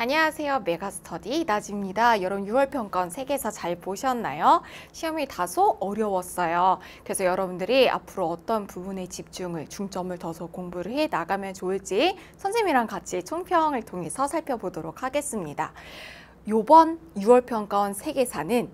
안녕하세요. 메가스터디 나지입니다. 여러분 6월 평가원 세계사 잘 보셨나요? 시험이 다소 어려웠어요. 그래서 여러분들이 앞으로 어떤 부분에 집중을 중점을 둬서 공부를 해 나가면 좋을지 선생님이랑 같이 총평을 통해서 살펴보도록 하겠습니다. 요번 6월 평가원 세계사는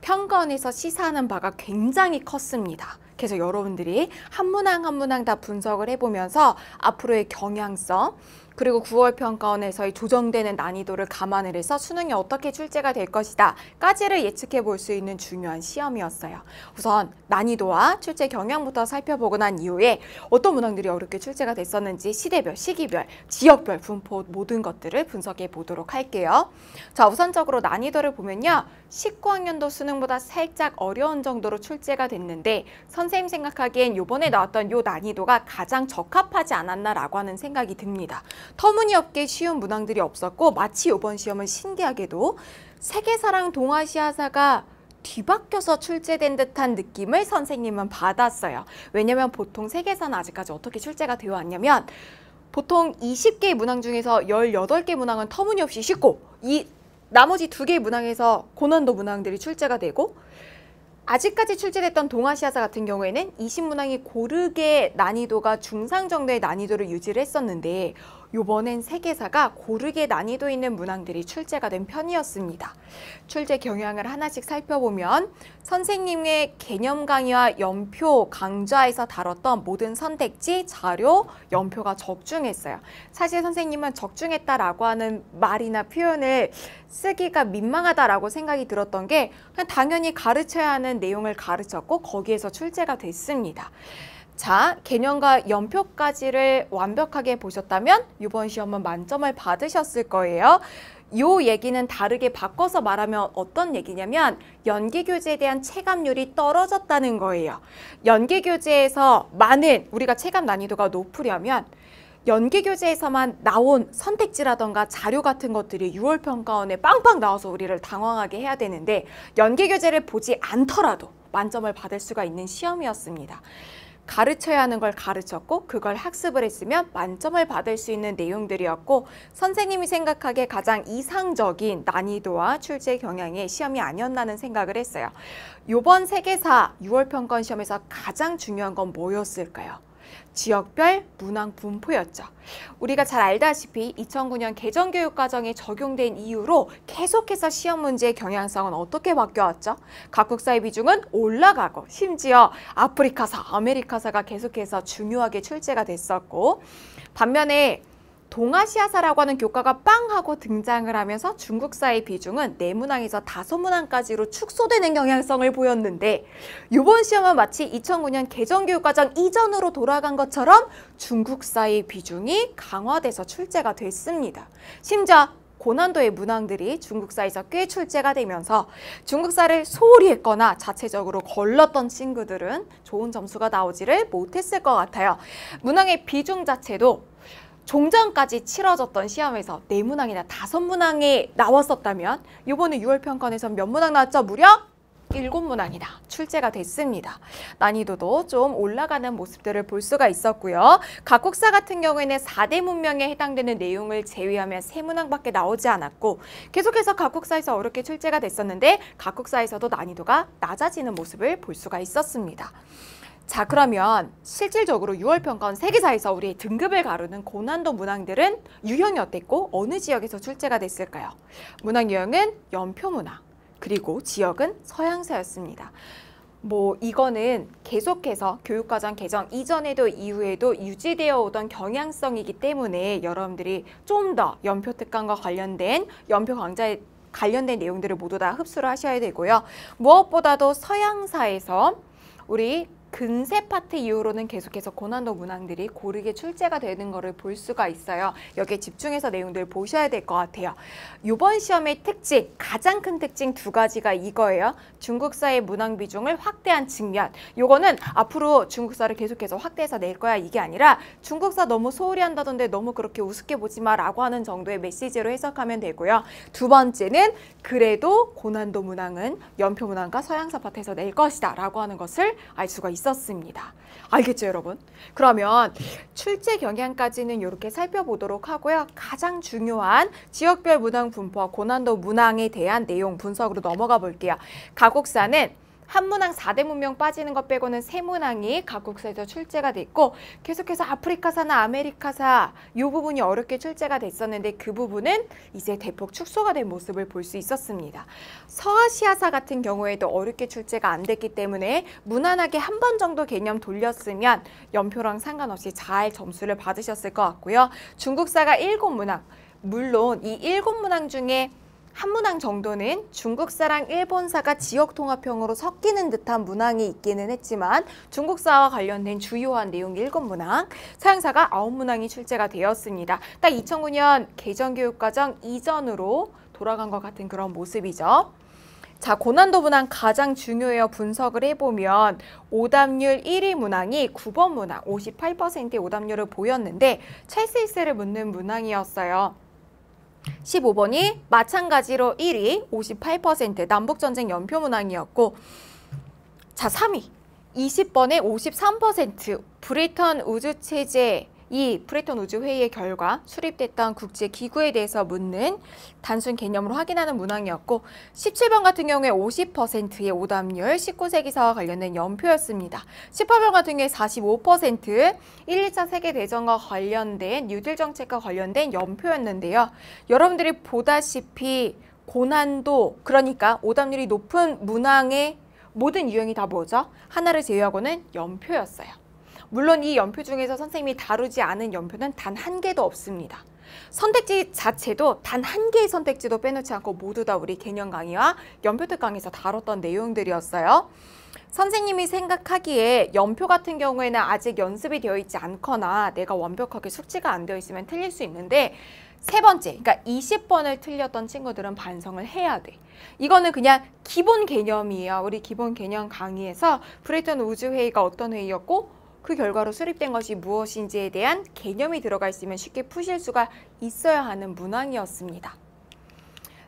평가원에서 시사하는 바가 굉장히 컸습니다. 그래서 여러분들이 한 문항 한 문항 다 분석을 해보면서 앞으로의 경향성, 그리고 9월 평가원에서의 조정되는 난이도를 감안을 해서 수능이 어떻게 출제가 될 것이다 까지를 예측해 볼 수 있는 중요한 시험이었어요. 우선 난이도와 출제 경향부터 살펴보고 난 이후에 어떤 문항들이 어렵게 출제가 됐었는지 시대별, 시기별, 지역별 분포 모든 것들을 분석해 보도록 할게요. 자, 우선적으로 난이도를 보면요. 19학년도 수능보다 살짝 어려운 정도로 출제가 됐는데 선생님 생각하기엔 요번에 나왔던 요 난이도가 가장 적합하지 않았나라고 하는 생각이 듭니다. 터무니없게 쉬운 문항들이 없었고 마치 이번 시험은 신기하게도 세계사랑 동아시아사가 뒤바뀌어서 출제된 듯한 느낌을 선생님은 받았어요. 왜냐면 보통 세계사는 아직까지 어떻게 출제가 되어 왔냐면 보통 20개의 문항 중에서 18개 문항은 터무니없이 쉽고 이 나머지 두개의 문항에서 고난도 문항들이 출제가 되고 아직까지 출제됐던 동아시아사 같은 경우에는 20문항이 고르게 난이도가 중상 정도의 난이도를 유지를 했었는데 요번엔 세계사가 고르게 난이도 있는 문항들이 출제가 된 편이었습니다. 출제 경향을 하나씩 살펴보면 선생님의 개념 강의와 연표, 강좌에서 다뤘던 모든 선택지, 자료, 연표가 적중했어요. 사실 선생님은 적중했다라고 하는 말이나 표현을 쓰기가 민망하다라고 생각이 들었던 게 당연히 가르쳐야 하는 내용을 가르쳤고 거기에서 출제가 됐습니다. 자, 개념과 연표까지를 완벽하게 보셨다면 이번 시험은 만점을 받으셨을 거예요. 요 얘기는 다르게 바꿔서 말하면 어떤 얘기냐면 연계 교재에 대한 체감률이 떨어졌다는 거예요. 연계 교재에서 많은 우리가 체감 난이도가 높으려면 연계 교재에서만 나온 선택지라던가 자료 같은 것들이 6월 평가원에 빵빵 나와서 우리를 당황하게 해야 되는데 연계 교재를 보지 않더라도 만점을 받을 수가 있는 시험이었습니다. 가르쳐야 하는 걸 가르쳤고 그걸 학습을 했으면 만점을 받을 수 있는 내용들이었고 선생님이 생각하기에 가장 이상적인 난이도와 출제 경향의 시험이 아니었나는 생각을 했어요. 요번 세계사 6월 평가원 시험에서 가장 중요한 건 뭐였을까요? 지역별 문항 분포였죠. 우리가 잘 알다시피 2009년 개정교육과정이 적용된 이후로 계속해서 시험 문제의 경향성은 어떻게 바뀌어왔죠? 각국사의 비중은 올라가고 심지어 아프리카사, 아메리카사가 계속해서 중요하게 출제가 됐었고 반면에 동아시아사라고 하는 교과가 빵 하고 등장을 하면서 중국사의 비중은 네문항에서다섯문항까지로 축소되는 경향성을 보였는데 이번 시험은 마치 2009년 개정교육과정 이전으로 돌아간 것처럼 중국사의 비중이 강화돼서 출제가 됐습니다. 심지어 고난도의 문항들이 중국사에서 꽤 출제가 되면서 중국사를 소홀히 했거나 자체적으로 걸렀던 친구들은 좋은 점수가 나오지를 못했을 것 같아요. 문항의 비중 자체도 종전까지 치러졌던 시험에서 네 문항이나 다섯 문항이 나왔었다면 이번에 6월 평가에서몇 문항 나왔죠? 무려 일곱 문항이나 출제가 됐습니다. 난이도도 좀 올라가는 모습들을 볼 수가 있었고요. 각국사 같은 경우에는 4대 문명에 해당되는 내용을 제외하면 세문항밖에 나오지 않았고 계속해서 각국사에서 어렵게 출제가 됐었는데 각국사에서도 난이도가 낮아지는 모습을 볼 수가 있었습니다. 자 그러면 실질적으로 6월 평가원 세계사에서 우리 등급을 가르는 고난도 문항들은 유형이 어땠고 어느 지역에서 출제가 됐을까요? 문항 유형은 연표 문항 그리고 지역은 서양사였습니다. 뭐 이거는 계속해서 교육과정 개정 이전에도 이후에도 유지되어 오던 경향성이기 때문에 여러분들이 좀 더 연표 특강과 관련된 연표 강좌에 관련된 내용들을 모두 다 흡수를 하셔야 되고요. 무엇보다도 서양사에서 우리 근세 파트 이후로는 계속해서 고난도 문항들이 고르게 출제가 되는 것을 볼 수가 있어요. 여기에 집중해서 내용들 보셔야 될 것 같아요. 이번 시험의 특징, 가장 큰 특징 두 가지가 이거예요. 중국사의 문항 비중을 확대한 측면. 이거는 앞으로 중국사를 계속해서 확대해서 낼 거야 이게 아니라 중국사 너무 소홀히 한다던데 너무 그렇게 우습게 보지 마라고 하는 정도의 메시지로 해석하면 되고요. 두 번째는 그래도 고난도 문항은 연표 문항과 서양사 파트에서 낼 것이다 라고 하는 것을 알 수가 있습니 있었습니다. 알겠죠, 여러분? 그러면 출제 경향까지는 이렇게 살펴보도록 하고요. 가장 중요한 지역별 문항 분포와 고난도 문항에 대한 내용 분석으로 넘어가 볼게요. 가곡사는 한문항 사대 문명 빠지는 것 빼고는 세 문항이 각국사에서 출제가 됐고 계속해서 아프리카사나 아메리카사 이 부분이 어렵게 출제가 됐었는데 그 부분은 이제 대폭 축소가 된 모습을 볼 수 있었습니다. 서아시아사 같은 경우에도 어렵게 출제가 안 됐기 때문에 무난하게 한 번 정도 개념 돌렸으면 연표랑 상관없이 잘 점수를 받으셨을 것 같고요. 중국사가 일곱 문항 물론 이 일곱 문항 중에 한 문항 정도는 중국사랑 일본사가 지역 통합형으로 섞이는 듯한 문항이 있기는 했지만 중국사와 관련된 주요한 내용이 일곱 문항 사양사가 아홉 문항이 출제가 되었습니다. 딱 2009년 개정교육과정 이전으로 돌아간 것 같은 그런 모습이죠. 자, 고난도 문항 가장 중요해요. 분석을 해보면 오답률 1위 문항이 9번 문항 58%의 오답률을 보였는데 찰스 히스를 묻는 문항이었어요. 1 5 번이 마찬가지로 1위58% 남북전쟁 연표 문항이었고 자삼위2 0 번에 53% 브리턴 우주 체제 이 프레톤 우주 회의의 결과 수립됐던 국제 기구에 대해서 묻는 단순 개념으로 확인하는 문항이었고 17번 같은 경우에 50%의 오답률 19세기사와 관련된 연표였습니다. 18번 같은 경우에 45% 1, 2차 세계대전과 관련된 뉴딜 정책과 관련된 연표였는데요. 여러분들이 보다시피 고난도 그러니까 오답률이 높은 문항의 모든 유형이 다 뭐죠? 하나를 제외하고는 연표였어요. 물론 이 연표 중에서 선생님이 다루지 않은 연표는 단 한 개도 없습니다. 선택지 자체도 단 한 개의 선택지도 빼놓지 않고 모두 다 우리 개념 강의와 연표특 강의에서 다뤘던 내용들이었어요. 선생님이 생각하기에 연표 같은 경우에는 아직 연습이 되어 있지 않거나 내가 완벽하게 숙지가 안 되어 있으면 틀릴 수 있는데 세 번째, 그러니까 20번을 틀렸던 친구들은 반성을 해야 돼. 이거는 그냥 기본 개념이에요. 우리 기본 개념 강의에서 브레이턴 우주 회의가 어떤 회의였고 그 결과로 수립된 것이 무엇인지에 대한 개념이 들어가 있으면 쉽게 푸실 수가 있어야 하는 문항이었습니다.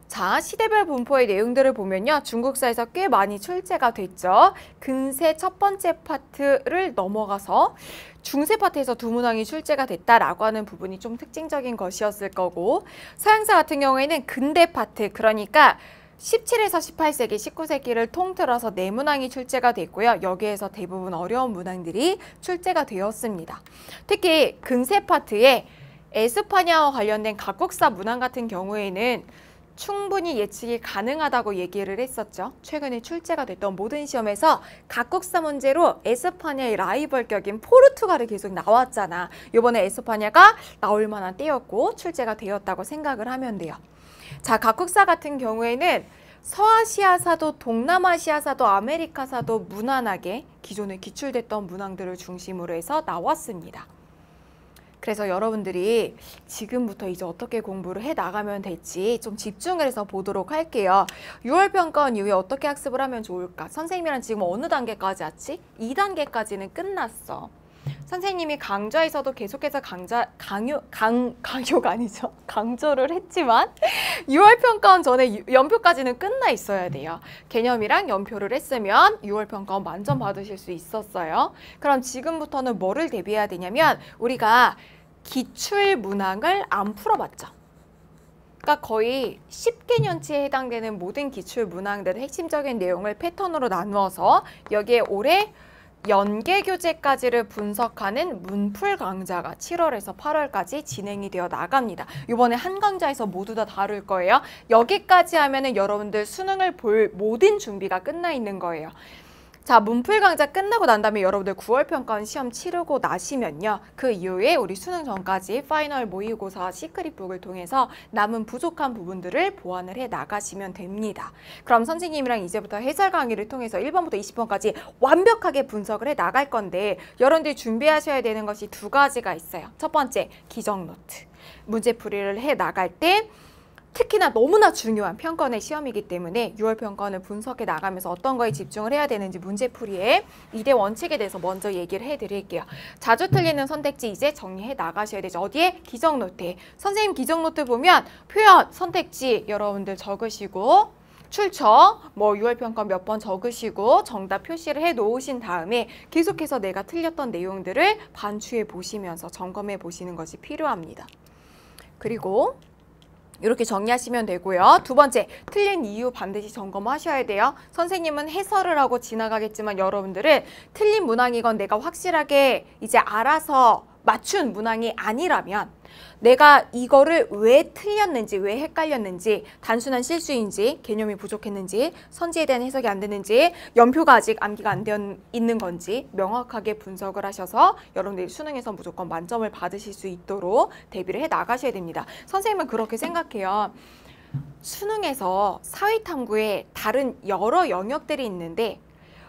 자, 시대별 분포의 내용들을 보면요. 중국사에서 꽤 많이 출제가 됐죠. 근세 첫 번째 파트를 넘어가서 중세 파트에서 두 문항이 출제가 됐다라고 하는 부분이 좀 특징적인 것이었을 거고 서양사 같은 경우에는 근대 파트, 그러니까 17에서 18세기, 19세기를 통틀어서 네 문항이 출제가 됐고요. 여기에서 대부분 어려운 문항들이 출제가 되었습니다. 특히 근세 파트에 에스파냐와 관련된 각국사 문항 같은 경우에는 충분히 예측이 가능하다고 얘기를 했었죠. 최근에 출제가 됐던 모든 시험에서 각국사 문제로 에스파냐의 라이벌격인 포르투갈이 계속 나왔잖아. 이번에 에스파냐가 나올 만한 때였고 출제가 되었다고 생각을 하면 돼요. 자, 각국사 같은 경우에는 서아시아사도 동남아시아사도 아메리카사도 무난하게 기존에 기출됐던 문항들을 중심으로 해서 나왔습니다. 그래서 여러분들이 지금부터 이제 어떻게 공부를 해 나가면 될지 좀 집중을 해서 보도록 할게요. 6월 평가원 이후에 어떻게 학습을 하면 좋을까? 선생님이랑 지금 어느 단계까지 왔지? 2단계까지는 끝났어. 선생님이 강좌에서도 계속해서 강좌 강요 강 강요가 아니죠 강조를 했지만 6월 평가원 전에 연표까지는 끝나 있어야 돼요. 개념이랑 연표를 했으면 6월 평가원 만점 받으실 수 있었어요. 그럼 지금부터는 뭐를 대비해야 되냐면 우리가 기출 문항을 안 풀어봤죠. 그러니까 거의 10개년치에 해당되는 모든 기출 문항들의 핵심적인 내용을 패턴으로 나누어서 여기에 올해 연계 교재까지를 분석하는 문풀 강좌가 7월에서 8월까지 진행이 되어 나갑니다. 이번에 한 강좌에서 모두 다 다룰 거예요. 여기까지 하면은 여러분들 수능을 볼 모든 준비가 끝나 있는 거예요. 자, 문풀 강좌 끝나고 난 다음에 여러분들 9월 평가원 시험 치르고 나시면요. 그 이후에 우리 수능 전까지 파이널 모의고사 시크릿북을 통해서 남은 부족한 부분들을 보완을 해 나가시면 됩니다. 그럼 선생님이랑 이제부터 해설 강의를 통해서 1번부터 20번까지 완벽하게 분석을 해 나갈 건데 여러분들이 준비하셔야 되는 것이 두 가지가 있어요. 첫 번째, 기정노트. 문제풀이를 해 나갈 때 특히나 너무나 중요한 평가의 시험이기 때문에 6월 평가원을 분석해 나가면서 어떤 거에 집중을 해야 되는지 문제풀이에 2대 원칙에 대해서 먼저 얘기를 해드릴게요. 자주 틀리는 선택지 이제 정리해 나가셔야 되죠. 어디에? 기정노트에. 선생님 기정노트 보면 표현, 선택지 여러분들 적으시고 출처, 뭐 6월 평가몇번 적으시고 정답 표시를 해놓으신 다음에 계속해서 내가 틀렸던 내용들을 반추해 보시면서 점검해 보시는 것이 필요합니다. 그리고 이렇게 정리하시면 되고요. 두 번째, 틀린 이유 반드시 점검하셔야 돼요. 선생님은 해설을 하고 지나가겠지만 여러분들은 틀린 문항이건 내가 확실하게 이제 알아서 맞춘 문항이 아니라면 내가 이거를 왜 틀렸는지 왜 헷갈렸는지 단순한 실수인지 개념이 부족했는지 선지에 대한 해석이 안 되는지 연표가 아직 암기가 안 되어 있는 건지 명확하게 분석을 하셔서 여러분들이 수능에서 무조건 만점을 받으실 수 있도록 대비를 해 나가셔야 됩니다. 선생님은 그렇게 생각해요. 수능에서 사회탐구에 다른 여러 영역들이 있는데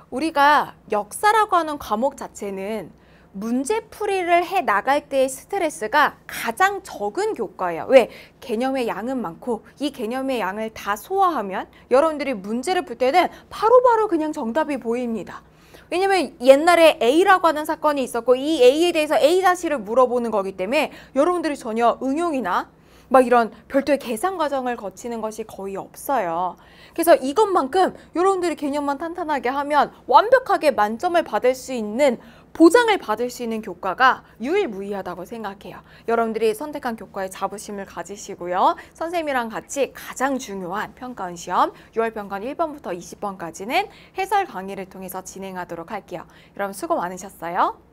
우리가 역사라고 하는 과목 자체는 문제풀이를 해 나갈 때의 스트레스가 가장 적은 교과예요. 왜? 개념의 양은 많고 이 개념의 양을 다 소화하면 여러분들이 문제를 풀 때는 바로바로 바로 그냥 정답이 보입니다. 왜냐면 옛날에 A라고 하는 사건이 있었고 이 A에 대해서 A 다시를 물어보는 거기 때문에 여러분들이 전혀 응용이나 막 이런 별도의 계산 과정을 거치는 것이 거의 없어요. 그래서 이것만큼 여러분들이 개념만 탄탄하게 하면 완벽하게 만점을 받을 수 있는 보장을 받을 수 있는 교과가 유일무이하다고 생각해요. 여러분들이 선택한 교과에 자부심을 가지시고요. 선생님이랑 같이 가장 중요한 평가원 시험 6월 평가원 1번부터 20번까지는 해설 강의를 통해서 진행하도록 할게요. 여러분 수고 많으셨어요.